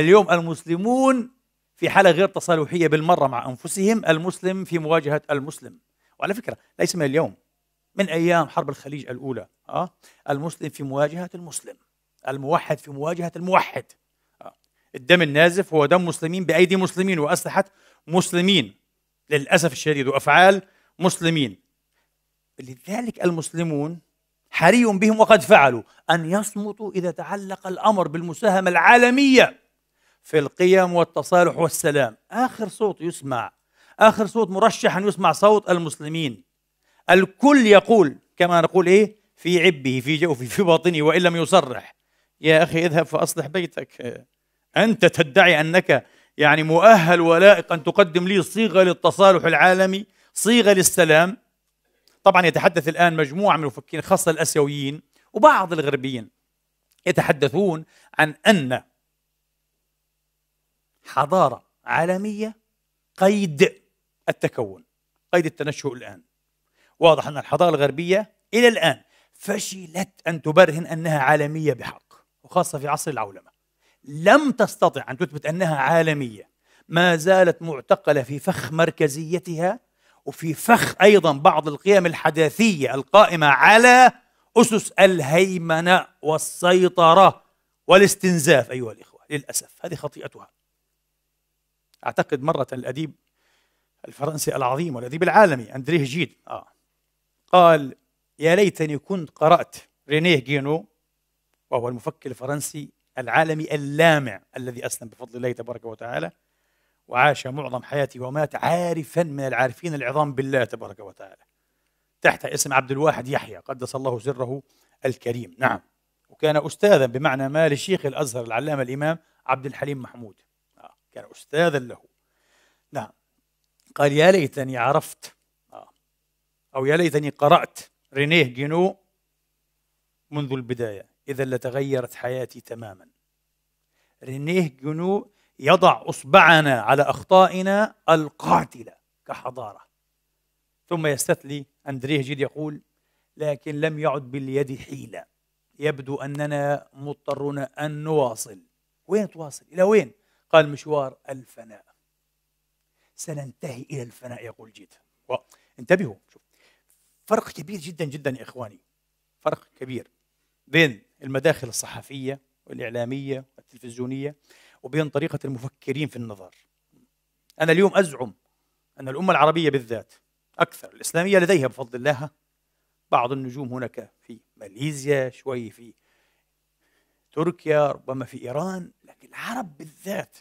اليوم المسلمون في حالة غير تصالحية بالمرة مع أنفسهم المسلم في مواجهة المسلم وعلى فكرة ليس من اليوم من أيام حرب الخليج الأولى أه؟ المسلم في مواجهة المسلم الموحد في مواجهة الموحد أه؟ الدم النازف هو دم مسلمين بأيدي مسلمين وأسلحة مسلمين للأسف الشديد وأفعال مسلمين لذلك المسلمون حري بهم وقد فعلوا أن يصمتوا إذا تعلق الأمر بالمساهمة العالمية في القيم والتصالح والسلام آخر صوت يسمع آخر صوت مرشح أن يسمع صوت المسلمين الكل يقول كما نقول إيه في عبه في جوفه في باطنه وإن لم يصرح يا أخي اذهب فأصلح بيتك أنت تدعي أنك يعني مؤهل ولائق أن تقدم لي صيغة للتصالح العالمي صيغة للسلام طبعا يتحدث الآن مجموعة من المفكرين خاصة الأسيويين وبعض الغربيين يتحدثون عن أن حضاره عالميه قيد التكون قيد التنشؤ الان واضح ان الحضاره الغربيه الى الان فشلت ان تبرهن انها عالميه بحق وخاصه في عصر العولمه لم تستطع ان تثبت انها عالميه ما زالت معتقله في فخ مركزيتها وفي فخ ايضا بعض القيم الحداثيه القائمه على اسس الهيمنه والسيطره والاستنزاف ايها الاخوه للاسف هذه خطيئتها اعتقد مره الاديب الفرنسي العظيم والاديب العالمي اندريه جيد آه. قال يا ليتني كنت قرات رينيه جينو وهو المفكر الفرنسي العالمي اللامع الذي اسلم بفضل الله تبارك وتعالى وعاش معظم حياته ومات عارفا من العارفين العظام بالله تبارك وتعالى تحت اسم عبد الواحد يحيى قدس الله سره الكريم نعم وكان استاذا بمعنى ما لشيخ الازهر العلامه الامام عبد الحليم محمود كان أستاذا له نعم قال يا ليتني عرفت آه. أو يا ليتني قرأت رينيه جينو منذ البداية إذا لتغيرت حياتي تماما رينيه جينو يضع إصبعنا على أخطائنا القاتلة كحضارة ثم يستثلي أندريه جيد يقول لكن لم يعد باليد حيلة يبدو أننا مضطرون أن نواصل وين تواصل؟ إلى وين؟ قال مشوار الفناء سننتهي إلى الفناء يقول جيت انتبهوا شوف فرق كبير جدا جدا يا إخواني فرق كبير بين المداخل الصحفية والإعلامية والتلفزيونية وبين طريقة المفكرين في النظر أنا اليوم أزعم أن الأمة العربية بالذات أكثر الإسلامية لديها بفضل الله بعض النجوم هناك في ماليزيا شوي في تركيا ربما في إيران لكن العرب بالذات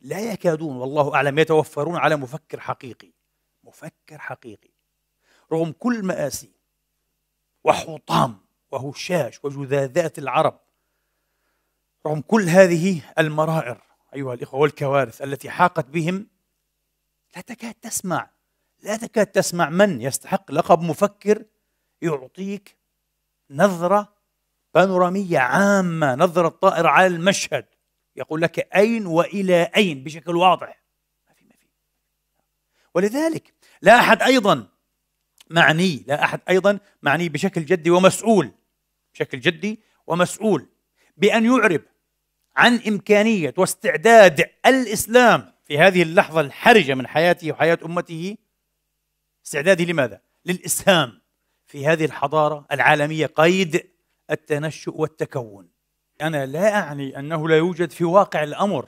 لا يكادون والله أعلم يتوفرون على مفكر حقيقي مفكر حقيقي رغم كل مآسي وحطام وهشاش وجذاذات العرب رغم كل هذه المرائر أيها الإخوة والكوارث التي حاقت بهم لا تكاد تسمع لا تكاد تسمع من يستحق لقب مفكر يعطيك نظرة بانورامية عامة نظرة الطائر على المشهد يقول لك أين وإلى أين بشكل واضح ما في ما في ولذلك لا أحد أيضا معني لا أحد أيضا معني بشكل جدي ومسؤول بشكل جدي ومسؤول بأن يعرب عن إمكانية واستعداد الإسلام في هذه اللحظة الحرجة من حياته وحياة أمته استعداده لماذا؟ للإسهام في هذه الحضارة العالمية قيد التنشؤ والتكون أنا لا أعني أنه لا يوجد في واقع الأمر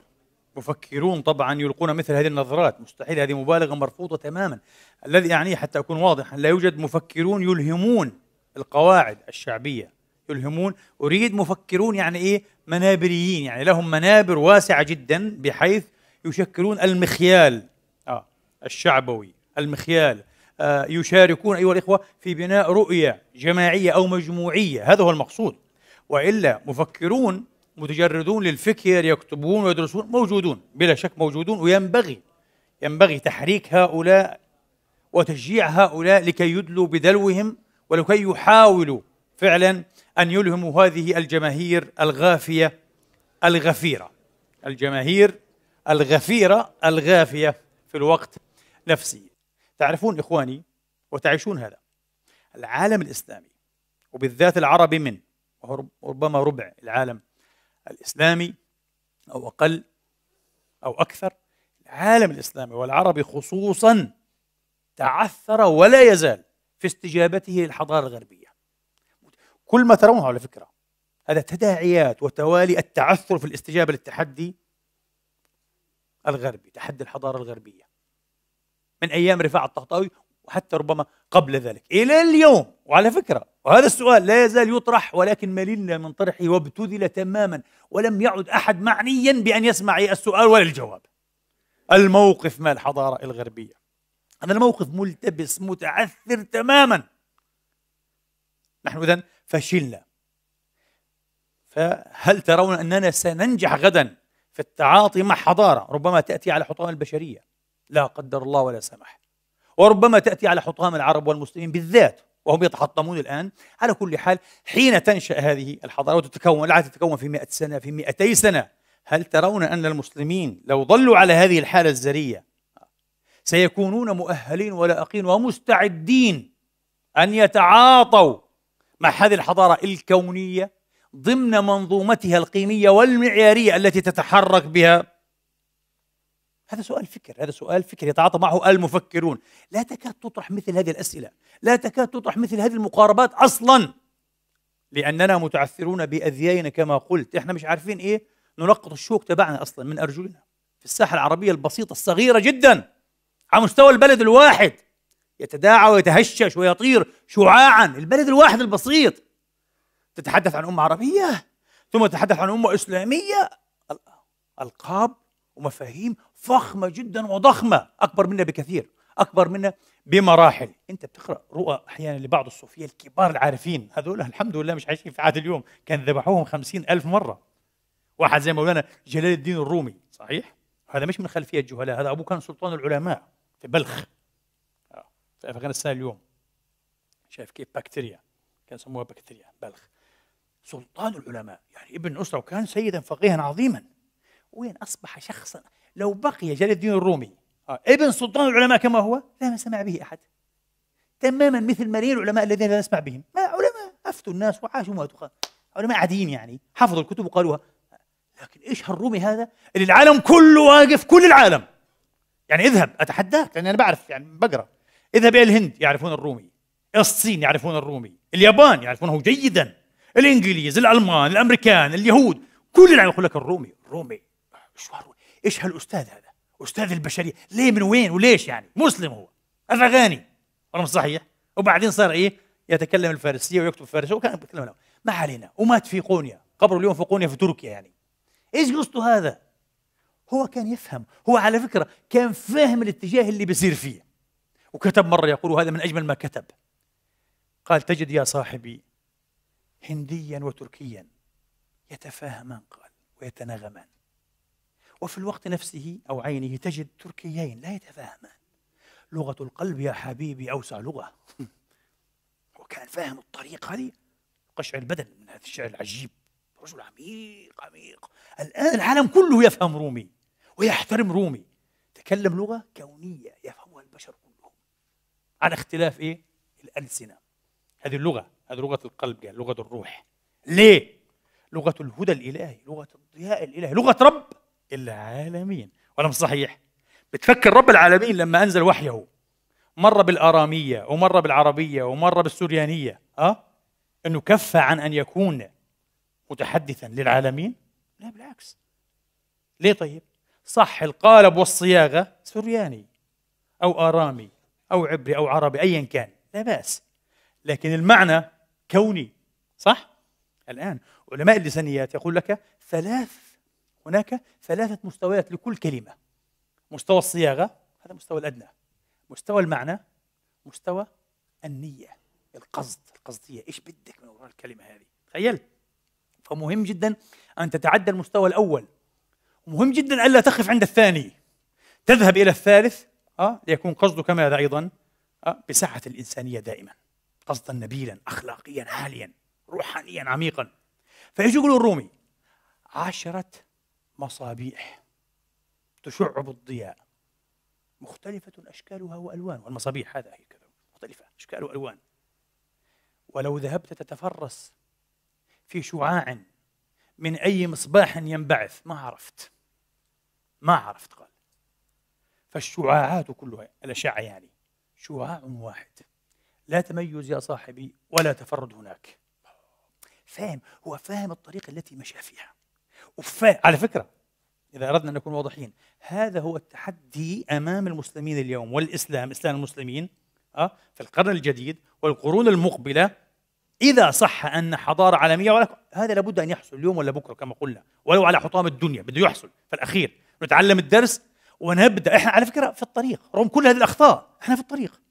مفكرون طبعا يلقون مثل هذه النظرات مستحيل هذه مبالغة مرفوضة تماما الذي أعنيه حتى أكون واضحا لا يوجد مفكرون يلهمون القواعد الشعبية يلهمون أريد مفكرون يعني إيه منابريين يعني لهم منابر واسعة جدا بحيث يشكلون المخيال آه الشعبوي المخيال آه، يشاركون أيها الإخوة في بناء رؤية جماعية أو مجموعية هذا هو المقصود وإلا مفكرون متجردون للفكر يكتبون ويدرسون موجودون بلا شك موجودون وينبغي ينبغي تحريك هؤلاء وتشجيع هؤلاء لكي يدلوا بدلوهم ولكي يحاولوا فعلا أن يلهموا هذه الجماهير الغافية الغفيرة الجماهير الغفيرة الغافية في الوقت نفسه تعرفون إخواني وتعيشون هذا العالم الإسلامي وبالذات العربي من ربما ربع العالم الإسلامي أو أقل أو أكثر العالم الإسلامي والعربي خصوصا تعثر ولا يزال في استجابته للحضارة الغربية كل ما ترونه على فكرة هذا تداعيات وتوالي التعثر في الاستجابة للتحدي الغربي تحدي الحضارة الغربية من ايام رفاعه الطهطاوي وحتى ربما قبل ذلك الى اليوم وعلى فكره وهذا السؤال لا يزال يطرح ولكن مللنا من طرحه وابتذل تماما ولم يعد احد معنيا بان يسمع السؤال ولا الجواب الموقف ما الحضاره الغربيه هذا الموقف ملتبس متعثر تماما نحن اذا فشلنا فهل ترون اننا سننجح غدا في التعاطي مع حضاره ربما تاتي على حطام البشريه لا قدر الله ولا سمح وربما تأتي على حطام العرب والمسلمين بالذات وهم يتحطمون الآن على كل حال حين تنشأ هذه الحضارة وتتكون لا تتكون في مئة سنة في مئتي سنة هل ترون أن المسلمين لو ظلوا على هذه الحالة الزرية سيكونون مؤهلين ولائقين ومستعدين أن يتعاطوا مع هذه الحضارة الكونية ضمن منظومتها القيمية والمعيارية التي تتحرك بها هذا سؤال فكر هذا سؤال فكر يتعاطى معه المفكرون لا تكاد تطرح مثل هذه الأسئلة لا تكاد تطرح مثل هذه المقاربات أصلا لأننا متعثرون بأذيائنا كما قلت إحنا مش عارفين إيه نلقط الشوك تبعنا أصلا من أرجلنا في الساحة العربية البسيطة الصغيرة جدا على مستوى البلد الواحد يتداعى ويتهشش ويطير شعاعا البلد الواحد البسيط تتحدث عن أمة عربية ثم تتحدث عن أمة إسلامية ألقاب ومفاهيم فخمة جدا وضخمة أكبر منا بكثير أكبر منا بمراحل أنت بتقرأ رؤى أحيانا لبعض الصوفية الكبار العارفين هذول الحمد لله مش عايشين في عهد اليوم كان ذبحوهم خمسين ألف مرة واحد زي مولانا جلال الدين الرومي صحيح هذا مش من خلفية جهلاء هذا أبوه كان سلطان العلماء في بلخ آه، في أفغانستان اليوم شايف كيف بكتيريا كان سموها بكتيريا بلخ سلطان العلماء يعني ابن أسرة وكان سيدا فقيها عظيما وين أصبح شخصا لو بقي جلال الدين الرومي آه، ابن سلطان العلماء كما هو لا ما سمع به أحد تماما مثل ملايين العلماء الذين لا نسمع بهم ما علماء أفتوا الناس وعاشوا تقال علماء عاديين يعني حفظوا الكتب وقالوها لكن ايش هالرومي هذا اللي العالم كله واقف كل العالم يعني اذهب اتحداك لاني انا بعرف يعني بقرا اذهب الى الهند يعرفون الرومي الصين يعرفون الرومي اليابان يعرفونه جيدا الانجليز الالمان الامريكان اليهود كل العالم يقول لك الرومي الرومي مشوار ايش هالاستاذ هذا؟ استاذ البشريه، ليه من وين وليش يعني؟ مسلم هو افغاني رقم صحيح وبعدين صار ايه؟ يتكلم الفارسيه ويكتب الفارسيه وكان بيتكلم ما علينا ومات في قونيا، قبره اليوم في قونيا في تركيا يعني. ايش قصته هذا؟ هو كان يفهم، هو على فكره كان فاهم الاتجاه اللي بيصير فيه. وكتب مره يقول هذا من اجمل ما كتب. قال تجد يا صاحبي هنديا وتركيا يتفاهمان قال ويتناغمان وفي الوقت نفسه أو عينه تجد تركيين لا يتفاهمان لغة القلب يا حبيبي أوسع لغة وكان فاهم الطريق هذه قشعر البدن من هذا الشعر العجيب رجل عميق عميق الآن العالم كله يفهم رومي ويحترم رومي تكلم لغة كونية يفهمها البشر كلهم على اختلاف إيه؟ الألسنة هذه اللغة هذه لغة القلب قال يعني لغة الروح ليه؟ لغة الهدى الإلهي لغة الضياء الإلهي لغة رب العالمين ولا مش صحيح بتفكر رب العالمين لما أنزل وحيه مرة بالآرامية ومرة بالعربية ومرة بالسريانيه أه؟ أنه كفى عن أن يكون متحدثا للعالمين لا بالعكس ليه طيب صح القالب والصياغة سرياني أو آرامي أو عبري أو عربي أيا كان لا بأس لكن المعنى كوني صح؟ الآن علماء اللسانيات يقول لك ثلاث هناك ثلاثة مستويات لكل كلمة مستوى الصياغة هذا مستوى الأدنى مستوى المعنى مستوى النية القصد القصدية إيش بدك من وراء الكلمة هذه تخيل فمهم جدا أن تتعدى المستوى الأول ومهم جدا ألا تقف عند الثاني تذهب إلى الثالث أه؟ ليكون قصدك ماذا أيضا أه؟ بسعة الإنسانية دائما قصدا نبيلا أخلاقيا عاليا روحانيا عميقا فيجي يقول الرومي عشرة مصابيح تشع بالضياء مختلفة أشكالها وألوانها والمصابيح هذا هي كذا مختلفة أشكال وألوان ولو ذهبت تتفرس في شعاع من أي مصباح ينبعث ما عرفت ما عرفت قال فالشعاعات كلها الأشعة يعني شعاع واحد لا تميز يا صاحبي ولا تفرد هناك فاهم هو فاهم الطريق التي مشى فيها وفا على فكره إذا أردنا أن نكون واضحين هذا هو التحدي أمام المسلمين اليوم والإسلام إسلام المسلمين آه، في القرن الجديد والقرون المقبلة إذا صح أن حضارة عالمية ولا هذا لابد أن يحصل اليوم ولا بكرة كما قلنا ولو على حطام الدنيا بده يحصل في الأخير نتعلم الدرس ونبدأ إحنا على فكرة في الطريق رغم كل هذه الأخطاء إحنا في الطريق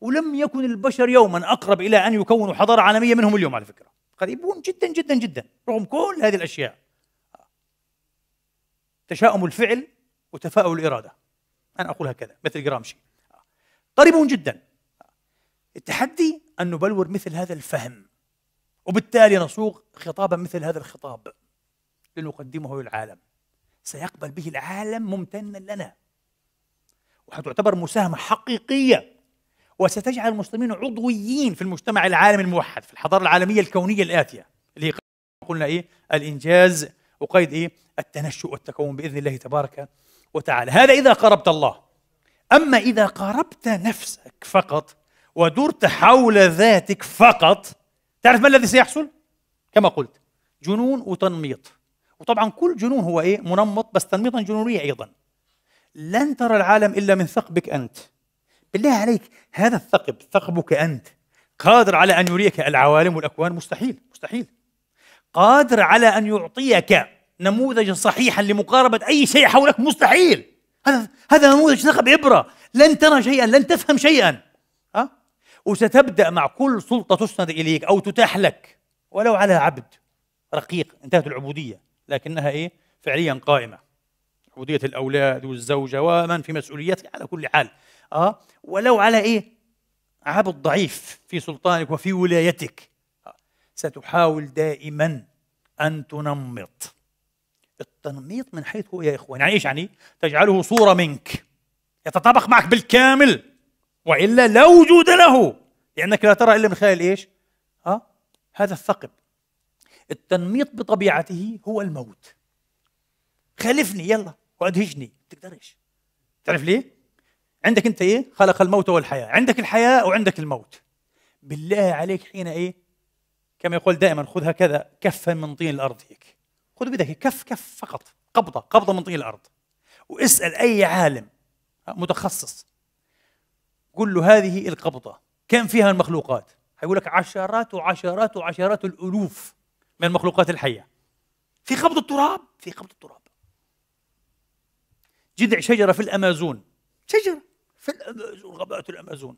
ولم يكن البشر يوما أقرب إلى أن يكونوا حضارة عالمية منهم اليوم على فكرة قريبون جدا جدا جدا رغم كل هذه الأشياء تشاؤم الفعل وتفاؤل الإرادة أنا أقول هكذا مثل جرامشي قريب جدا التحدي أن نبلور مثل هذا الفهم وبالتالي نصوغ خطابا مثل هذا الخطاب لنقدمه للعالم سيقبل به العالم ممتنا لنا وحتعتبر مساهمة حقيقية وستجعل المسلمين عضويين في المجتمع العالمي الموحد في الحضارة العالمية الكونية الآتية اللي قلنا إيه الإنجاز وقيد إيه؟ التنشؤ والتكون بإذن الله تبارك وتعالى هذا إذا قربت الله أما إذا قربت نفسك فقط ودرت حول ذاتك فقط تعرف ما الذي سيحصل؟ كما قلت جنون وتنميط وطبعا كل جنون هو ايه منمط بس تنميطا جنونية ايضا لن ترى العالم الا من ثقبك انت بالله عليك هذا الثقب ثقبك انت قادر على ان يريك العوالم والاكوان مستحيل مستحيل قادر على أن يعطيك نموذجا صحيحا لمقاربة أي شيء حولك مستحيل هذا هذا نموذج ثقة بعبرة لن ترى شيئا لن تفهم شيئا أه؟ وستبدأ مع كل سلطة تسند إليك أو تتاح لك ولو على عبد رقيق انتهت العبودية لكنها إيه فعليا قائمة عبودية الأولاد والزوجة ومن في مسؤوليتك على كل حال أه؟ ولو على إيه عبد ضعيف في سلطانك وفي ولايتك ستحاول دائما أن تنمط التنميط من حيث هو يا إخوان يعني إيش يعني؟ تجعله صورة منك يتطابق معك بالكامل وإلا لا وجود له لأنك لا ترى إلا من خلال إيش؟ ها؟ آه، هذا الثقب التنميط بطبيعته هو الموت خالفني يلا وادهشني تقدرش تعرف ليه؟ عندك انت ايه؟ خلق الموت والحياه، عندك الحياه وعندك الموت. بالله عليك حين ايه؟ كما يقول دائما خذها كذا كفا من طين الارض هيك خذ بيدك كف كف فقط قبضه قبضه من طين الارض واسال اي عالم متخصص قل له هذه القبضه كم فيها المخلوقات هيقول لك عشرات وعشرات وعشرات الالوف من المخلوقات الحيه في قبض التراب في قبض التراب جذع شجره في الامازون شجره في الامازون غابات الامازون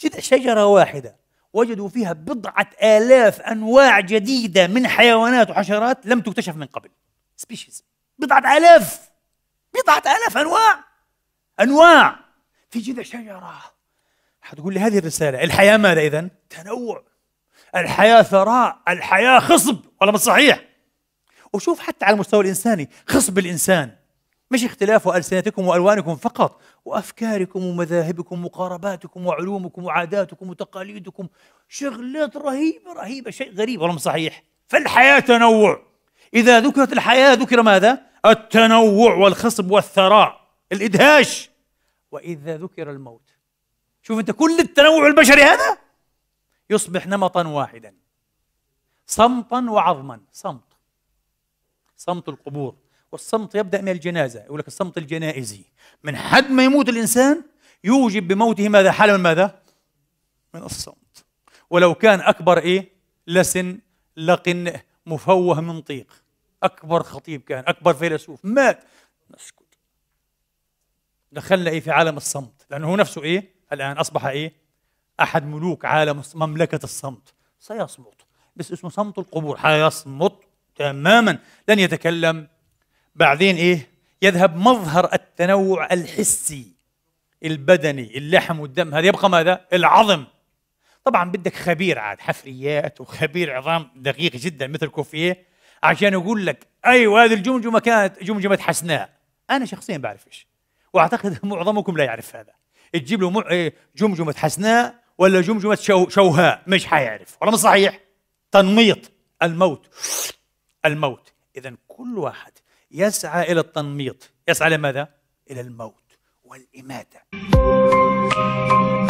جذع شجره واحده وجدوا فيها بضعة آلاف أنواع جديدة من حيوانات وحشرات لم تكتشف من قبل سبيشيز بضعة آلاف بضعة آلاف أنواع أنواع في جذع شجرة حتقول لي هذه الرسالة الحياة ماذا إذا؟ تنوع الحياة ثراء الحياة خصب ولا مش صحيح وشوف حتى على المستوى الإنساني خصب الإنسان مش اختلاف ألسنتكم وألوانكم فقط وأفكاركم ومذاهبكم ومقارباتكم وعلومكم وعاداتكم وتقاليدكم شغلات رهيبة رهيبة شيء غريب والله صحيح فالحياة تنوع إذا ذكرت الحياة ذكر ماذا؟ التنوع والخصب والثراء الإدهاش وإذا ذكر الموت شوف أنت كل التنوع البشري هذا يصبح نمطا واحدا صمتا وعظما صمت صمت القبور والصمت يبدأ من الجنازة يقول لك الصمت الجنائزي من حد ما يموت الإنسان يوجب بموته ماذا حالة من ماذا من الصمت ولو كان أكبر إيه لسن لقن مفوه من طيق أكبر خطيب كان أكبر فيلسوف مات نسكت دخلنا إيه في عالم الصمت لأنه هو نفسه إيه الآن أصبح إيه أحد ملوك عالم مملكة الصمت سيصمت بس اسمه صمت القبور حيصمت تماما لن يتكلم بعدين ايه يذهب مظهر التنوع الحسي البدني اللحم والدم هذا يبقى ماذا العظم طبعا بدك خبير عاد حفريات وخبير عظام دقيق جدا مثل كوفيه عشان يقول لك ايوه هذه الجمجمه كانت جمجمه حسناء انا شخصيا بعرفش واعتقد معظمكم لا يعرف هذا تجيب له إيه، جمجمه حسناء ولا جمجمه شو شوهاء مش حيعرف ولا مش صحيح تنميط الموت الموت اذا كل واحد يسعى إلى التنميط يسعى لماذا؟ إلى الموت والإماتة